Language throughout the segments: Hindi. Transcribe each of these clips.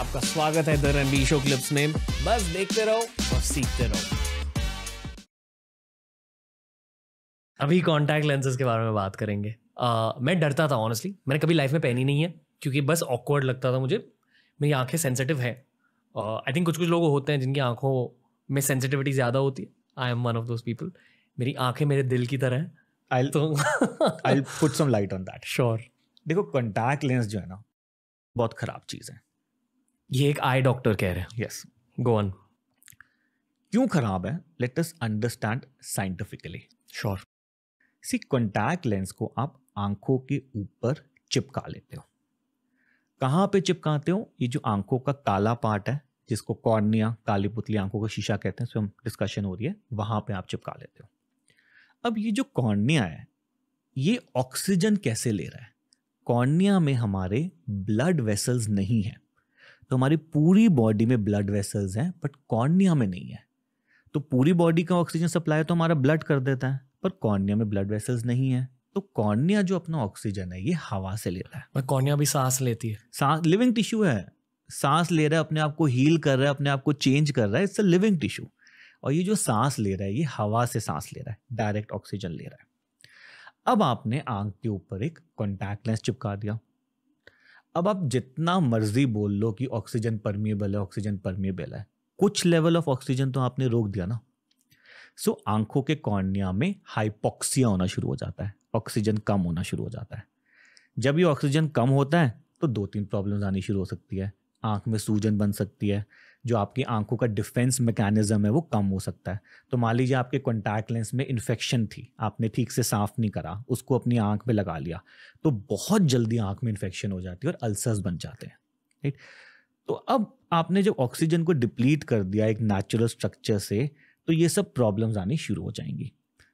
आपका स्वागत है द रणबीर शो क्लिप्स में बस देखते रहो और सीखते रहो अभी कॉन्टैक्ट लेंसेज के बारे में बात करेंगे uh, मैं डरता था ऑनेस्टली मैंने कभी लाइफ में पहनी नहीं है क्योंकि बस ऑकवर्ड लगता था मुझे मेरी आंखें सेंसिटिव है आई थिंक कुछ कुछ लोग होते हैं जिनकी आंखों में सेंसिटिविटी ज़्यादा होती है I am one of those people मेरी आंखें मेरे दिल की तरह हैं आई तो I put some light on that sure देखो कॉन्टैक्ट लेंस जो है ना बहुत ख़राब चीज़ है ये एक आई डॉक्टर कह रहे हैं यस गोवन क्यों खराब है let us understand scientifically sure see contact lens को आप आंखों के ऊपर चिपका लेते हो कहाँ पे चिपकाते हो ये जो आंखों का काला पार्ट है जिसको कॉर्निया काली पुतली आंखों का शीशा कहते हैं हम डिस्कशन हो रही है वहां पे आप चिपका लेते हो अब ये जो कॉर्निया है ये ऑक्सीजन कैसे ले रहा है कॉर्निया में हमारे ब्लड वेसल्स नहीं हैं तो हमारी पूरी बॉडी में ब्लड वेसल्स हैं बट कॉर्निया में नहीं है तो पूरी बॉडी का ऑक्सीजन सप्लाई तो हमारा ब्लड कर देता है पर कॉर्निया में ब्लड वेसल्स नहीं है तो कॉर्निया जो अपना ऑक्सीजन है ये हवा से ले रहा है कॉर्निया भी सांस लेती है सांस लिविंग टिश्यू है सांस ले रहा है अपने आप को हील कर रहा है अपने आप को चेंज कर रहा है इट्स अ लिविंग टिश्यू और ये जो सांस ले रहा है ये हवा से सांस ले रहा है डायरेक्ट ऑक्सीजन ले रहा है अब आपने आंख के ऊपर एक कॉन्टैक्ट लेंस चिपका दिया अब आप जितना मर्जी बोल लो कि ऑक्सीजन परमिएबल है ऑक्सीजन परमिएबल है कुछ लेवल ऑफ ऑक्सीजन तो आपने रोक दिया ना सो so, आंखों के कॉर्निया में हाइपोक्सिया होना शुरू हो जाता है ऑक्सीजन कम होना शुरू हो जाता है जब ये ऑक्सीजन कम होता है तो दो तीन प्रॉब्लम्स आनी शुरू हो सकती है आंख में सूजन बन सकती है जो आपकी आंखों का डिफेंस मैकेनिज्म है वो कम हो सकता है तो मान लीजिए आपके कॉन्टैक्ट लेंस में इन्फेक्शन थी आपने ठीक से साफ नहीं करा उसको अपनी आंख में लगा लिया तो बहुत जल्दी आंख में इन्फेक्शन हो जाती है और अल्सर्स बन जाते हैं राइट तो अब आपने जब ऑक्सीजन को डिप्लीट कर दिया एक नेचुरल स्ट्रक्चर से तो ये सब प्रॉब्लम्स आनी शुरू हो जाएंगी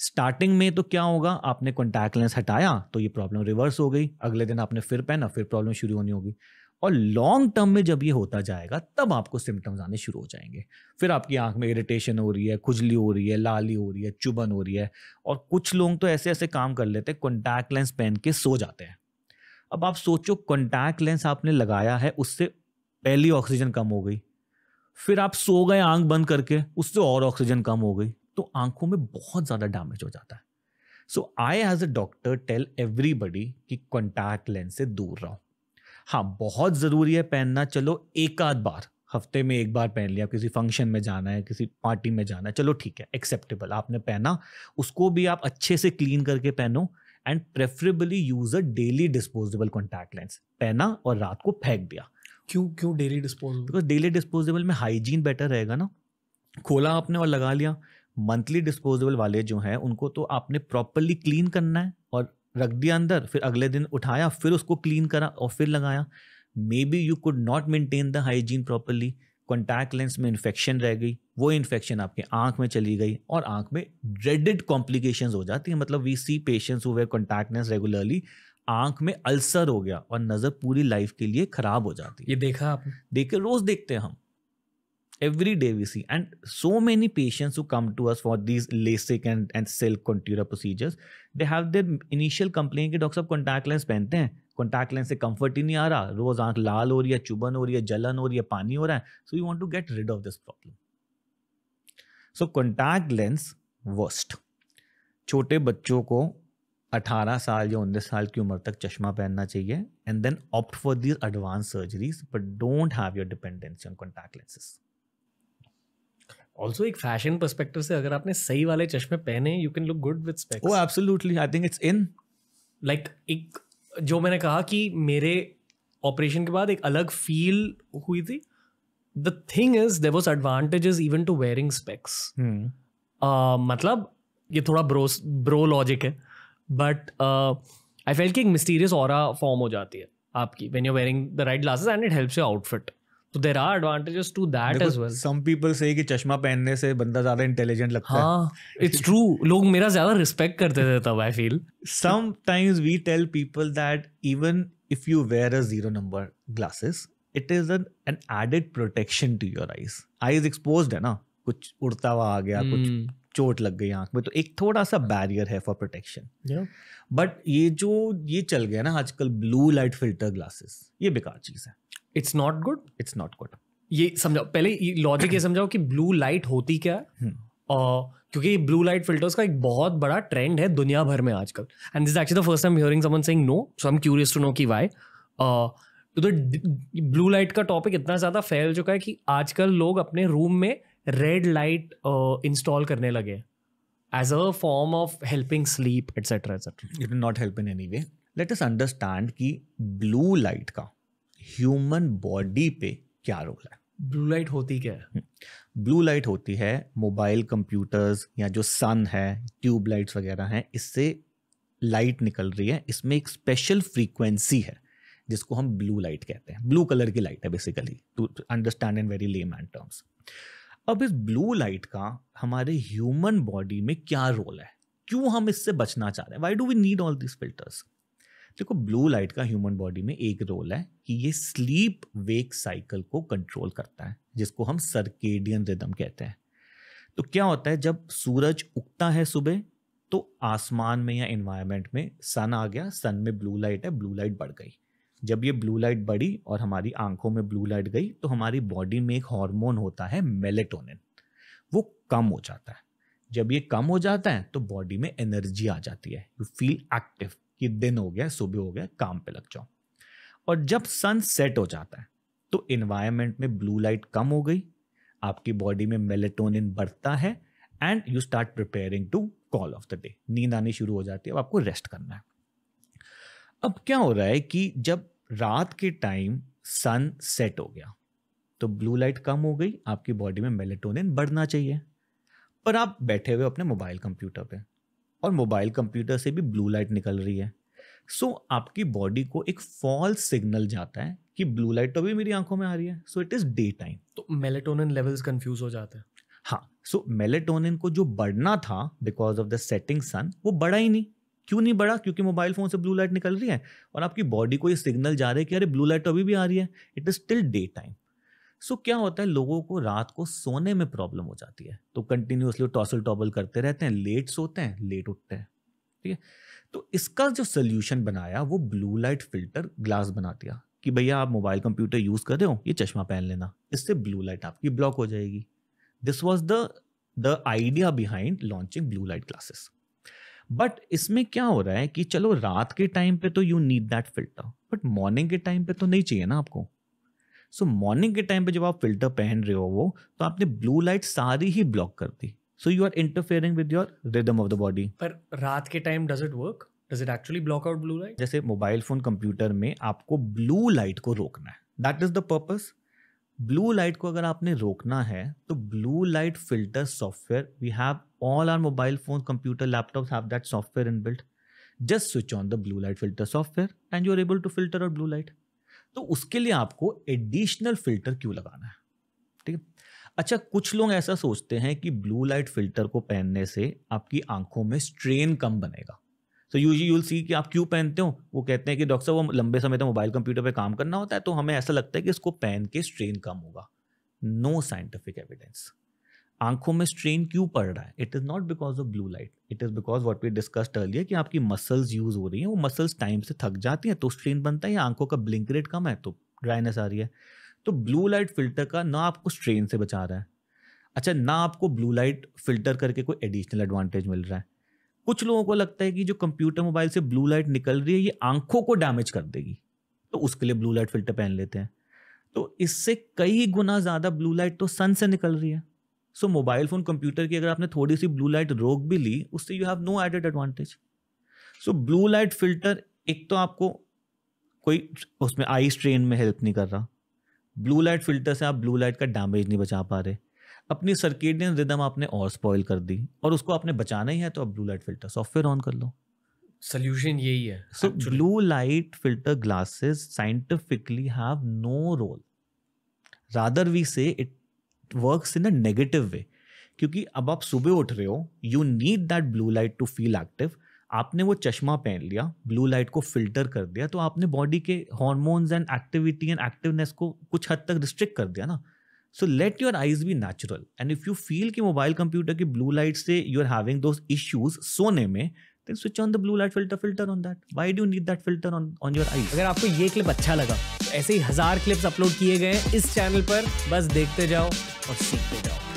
स्टार्टिंग में तो क्या होगा आपने कॉन्टैक्ट लेंस हटाया तो ये प्रॉब्लम रिवर्स हो गई अगले दिन आपने फिर पहना फिर प्रॉब्लम शुरू होनी होगी और लॉन्ग टर्म में जब ये होता जाएगा तब आपको सिम्टम्स आने शुरू हो जाएंगे फिर आपकी आंख में इरिटेशन हो रही है खुजली हो रही है लाली हो रही है चुबन हो रही है और कुछ लोग तो ऐसे ऐसे काम कर लेते हैं कॉन्टैक्ट लेंस पहन के सो जाते हैं अब आप सोचो कॉन्टैक्ट लेंस आपने लगाया है उससे पहली ऑक्सीजन कम हो गई फिर आप सो गए आंख बंद करके उससे और ऑक्सीजन कम हो गई तो आंखों में बहुत ज़्यादा डैमेज हो जाता है so I as a doctor tell everybody कि कॉन्टैक्ट लेंस से दूर रहो हाँ बहुत ज़रूरी है पहनना चलो एक आध बार हफ्ते में एक बार पहन लिया किसी फंक्शन में जाना है किसी पार्टी में जाना है चलो ठीक है एक्सेप्टेबल आपने पहना उसको भी आप अच्छे से क्लीन करके पहनो and preferably use a daily disposable contact lens पहना और रात को फेंक दिया क्यों क्यों daily disposable because daily disposable में हाइजीन बेटर रहेगा ना खोला आपने और लगा लिया मंथली डिस्पोजेबल वाले जो हैं उनको तो आपने प्रॉपरली क्लीन करना है और रख दिया अंदर फिर अगले दिन उठाया फिर उसको क्लीन करा और फिर लगाया maybe you could not maintain the hygiene properly contact lens में इन्फेक्शन रह गई वो इन्फेक्शन आपके आंख में चली गई और आंख में ड्रेडिड कॉम्प्लिकेशंस हो जाती है मतलब वी सी पेशेंट्स हुए कॉन्टैक्ट लेंस रेगुलरली आंख में अल्सर हो गया और नज़र पूरी लाइफ के लिए ख़राब हो जाती है ये देखा आपने देखे रोज़ देखते हैं हम every day we see and so many patients who come to us for these LASIK and and silk contour procedures they have their initial complaint कि doctor साहब contact lens pehante hain contact lens se comfort hi nahi aa raha roz aankh lal ho rahi hai चुभन ho rahi hai jalan ho rahi hai pani ho raha hai so you want to get rid of this problem so contact lens worst छोटे बच्चों को 18 साल या उन्नीस साल की उम्र तक चश्मा पहनना चाहिए and then opt for these advance surgeries but don't have your dependency on contact lenses also एक फैशन परस्पेक्टिव से अगर आपने सही वाले चश्मे पहने you can look good with specs oh absolutely I think it's in like एक जो मैंने कहा कि मेरे ऑपरेशन के बाद एक अलग फील हुई थी the thing is there was advantage even to wearing specs मतलब ये थोड़ा ब्रो ब्रो लॉजिक है बट आई फेल कि एक मिस्टीरियस और फॉर्म हो जाती है आपकी when you wearing the right glasses and it help you outfit तो there are advantages to that as well some people से कि चश्मा पहनने से बंदा ज्यादा इंटेलिजेंट लगता हाँ, है इट्स ट्रू लोग मेरा ज्यादा रिस्पेक्ट करते थे तब I feel sometimes we tell people that even if you wear a zero number glasses it is an added protection to your eyes eyes expose है ना कुछ उड़ता हुआ आ गया hmm. कुछ चोट लग गई आंख में तो एक थोड़ा सा बैरियर है फॉर प्रोटेक्शन बट ये जो ये चल गया ना आजकल ब्लू लाइट फिल्टर ग्लासेस ये बेकार चीज़ है it's not good it's not good ये समझाओ पहले लॉजिक ये समझाओ कि ब्लू लाइट होती क्या है hmm. और क्योंकि ब्लू लाइट फिल्टर्स का एक बहुत बड़ा ट्रेंड है दुनिया भर में आजकल and this actually the first time hearing someone saying no so I am curious to know कि वाई तो ब्लू तो लाइट का टॉपिक इतना ज़्यादा फैल चुका है कि आजकल लोग अपने रूम में रेड लाइट इंस्टॉल करने लगे as a form of helping sleep etcetera etcetera it not help in any way let us understand कि ब्लू लाइट का ह्यूमन बॉडी पे क्या रोल है ब्लू लाइट होती क्या है हम्म। ब्लू लाइट होती है मोबाइल कंप्यूटर्स या जो सन है ट्यूब लाइट्स वगैरह हैं इससे लाइट निकल रही है इसमें एक स्पेशल फ्रीक्वेंसी है जिसको हम ब्लू लाइट कहते हैं ब्लू कलर की लाइट है basically to understand in very layman terms अब इस ब्लू लाइट का हमारे ह्यूमन बॉडी में क्या रोल है क्यों हम इससे बचना चाह रहे हैं why do we need all this filters देखो ब्लू लाइट का ह्यूमन बॉडी में एक रोल है कि ये स्लीप वेक साइकिल को कंट्रोल करता है जिसको हम सर्केडियन रिदम कहते हैं तो क्या होता है जब सूरज उगता है सुबह तो आसमान में या इन्वायरमेंट में सन आ गया सन में ब्लू लाइट है ब्लू लाइट बढ़ गई जब ये ब्लू लाइट बढ़ी और हमारी आंखों में ब्लू लाइट गई तो हमारी बॉडी में एक हार्मोन होता है मेलेटोनिन वो कम हो जाता है जब ये कम हो जाता है तो बॉडी में एनर्जी आ जाती है यू फील एक्टिव कि दिन हो गया सुबह हो गया काम पे लग जाओ और जब सन सेट हो जाता है तो इन्वायरमेंट में ब्लू लाइट कम हो गई आपकी बॉडी में मेलेटोनिन बढ़ता है and you start preparing to call off the day नींद आनी शुरू हो जाती है अब आपको रेस्ट करना है अब क्या हो रहा है कि जब रात के टाइम सन सेट हो गया तो ब्लू लाइट कम हो गई आपकी बॉडी में मेलेटोनिन बढ़ना चाहिए पर आप बैठे हुए अपने मोबाइल कंप्यूटर पे और मोबाइल कंप्यूटर से भी ब्लू लाइट निकल रही है सो so, आपकी बॉडी को एक फॉल्स सिग्नल जाता है कि ब्लू लाइट तो भी मेरी आंखों में आ रही है so it is day time तो मेलेटोनिन लेवल्स कंफ्यूज हो जाते हैं हाँ सो so, मेलेटोनिन को जो बढ़ना था because of the setting sun वो बढ़ा ही नहीं क्यों नहीं बढ़ा क्योंकि मोबाइल फ़ोन से ब्लू लाइट निकल रही है और आपकी बॉडी को ये सिग्नल जा रहा है कि अरे ब्लू लाइट तो अभी भी आ रही है it is still day time so so, क्या होता है लोगों को रात को सोने में प्रॉब्लम हो जाती है तो कंटिन्यूसली टॉसल टॉबल करते रहते हैं लेट सोते हैं लेट उठते हैं ठीक है तो इसका जो सोल्यूशन बनाया वो ब्लू लाइट फिल्टर ग्लास बना दिया कि भैया आप मोबाइल कंप्यूटर यूज़ कर रहे हो ये चश्मा पहन लेना इससे ब्लू लाइट आपकी ब्लॉक हो जाएगी this was the the idea behind launching blue light glasses but इसमें क्या हो रहा है कि चलो रात के टाइम पे तो you need that filter but morning के टाइम पे तो नहीं चाहिए ना आपको सो मॉर्निंग के टाइम पे जब आप फिल्टर पहन रहे हो वो तो आपने ब्लू लाइट सारी ही ब्लॉक कर दी so you are interfering with your rhythm of the body पर रात के time does it work does it actually block out blue light जैसे मोबाइल फोन कंप्यूटर में आपको ब्लू लाइट को रोकना है that is the purpose blue light को अगर आपने रोकना है तो blue light filter software we have all our mobile phone computer laptop have that software inbuilt switch on the blue light filter software and you are able to filter out blue light तो उसके लिए आपको एडिशनल फिल्टर क्यों लगाना है ठीक है अच्छा कुछ लोग ऐसा सोचते हैं कि ब्लू लाइट फिल्टर को पहनने से आपकी आंखों में स्ट्रेन कम बनेगा सो यूज यूल सी कि आप क्यों पहनते हो वो कहते हैं कि डॉक्टर साहब वो लंबे समय तक मोबाइल कंप्यूटर पे काम करना होता है तो हमें ऐसा लगता है कि इसको पहन के स्ट्रेन कम होगा नो साइंटिफिक एविडेंस आंखों में स्ट्रेन क्यों पड़ रहा है it is not because of blue light it is because what we discussed earlier कि आपकी मसल्स यूज हो रही हैं वो मसल्स टाइम से थक जाती हैं तो स्ट्रेन बनता है या आंखों का ब्लिंक रेट कम है तो ड्राइनेस आ रही है तो ब्लू लाइट फिल्टर का ना आपको स्ट्रेन से बचा रहा है अच्छा ना आपको ब्लू लाइट फिल्टर करके कोई एडिशनल एडवांटेज मिल रहा है कुछ लोगों को लगता है कि जो कंप्यूटर मोबाइल से ब्लू लाइट निकल रही है ये आंखों को डैमेज कर देगी तो उसके लिए ब्लू लाइट फिल्टर पहन लेते हैं तो इससे कई गुना ज़्यादा ब्लू लाइट तो सन से निकल रही है सो मोबाइल फोन कंप्यूटर की अगर आपने थोड़ी सी ब्लू लाइट रोक भी ली उससे you have no added advantage so blue light filter एक तो आपको कोई उसमें आई स्ट्रेन में हेल्प नहीं कर रहा ब्लू लाइट फिल्टर से आप ब्लू लाइट का डैमेज नहीं बचा पा रहे अपनी सर्किटियन रिदम आपने और स्पॉइल कर दी और उसको आपने बचाना ही है तो आप blue light filter software on कर लो सोल्यूशन यही है so blue light filter glasses scientifically have no role rather we say it work in a negative way क्योंकि अब आप सुबह उठ रहे हो you need that blue light to feel active आपने वो चश्मा पहन लिया ब्लू लाइट को फिल्टर कर दिया तो आपने बॉडी के hormones and activity and activeness को कुछ हद तक रिस्ट्रिक्ट कर दिया ना so let your eyes be natural and if you feel कि मोबाइल कंप्यूटर की ब्लू लाइट से you are having those issues सोने में then switch on the blue light filter filter on that why do you need that filter on on your eyes agar aapko ye clip acha laga तो ऐसे ही हजार क्लिप्स अपलोड किए गए हैं इस चैनल पर बस देखते जाओ और सीखते जाओ